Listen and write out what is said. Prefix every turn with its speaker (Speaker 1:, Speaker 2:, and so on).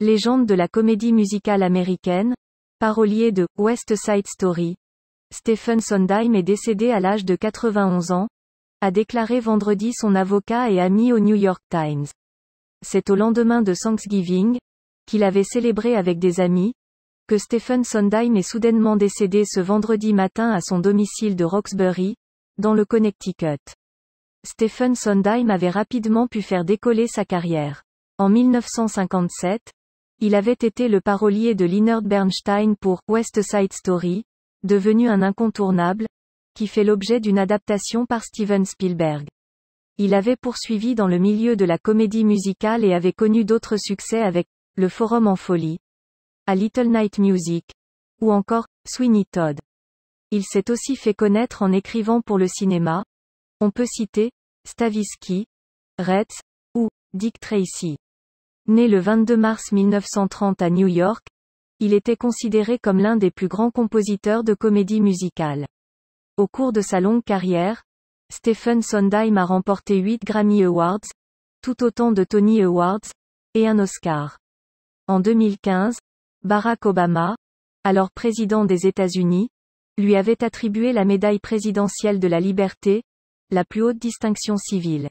Speaker 1: Légende de la comédie musicale américaine, parolier de West Side Story. Stephen Sondheim est décédé à l'âge de 91 ans, a déclaré vendredi son avocat et ami au New York Times. C'est au lendemain de Thanksgiving, qu'il avait célébré avec des amis, que Stephen Sondheim est soudainement décédé ce vendredi matin à son domicile de Roxbury, dans le Connecticut. Stephen Sondheim avait rapidement pu faire décoller sa carrière. En 1957, il avait été le parolier de Leonard Bernstein pour West Side Story, devenu un incontournable, qui fait l'objet d'une adaptation par Steven Spielberg. Il avait poursuivi dans le milieu de la comédie musicale et avait connu d'autres succès avec Le Forum en folie, A Little Night Music, ou encore Sweeney Todd. Il s'est aussi fait connaître en écrivant pour le cinéma. On peut citer Stavisky, Retz, ou Dick Tracy. Né le 22 mars 1930 à New York, il était considéré comme l'un des plus grands compositeurs de comédie musicale. Au cours de sa longue carrière, Stephen Sondheim a remporté 8 Grammy Awards, tout autant de Tony Awards, et un Oscar. En 2015, Barack Obama, alors président des États-Unis, lui avait attribué la médaille présidentielle de la liberté, la plus haute distinction civile.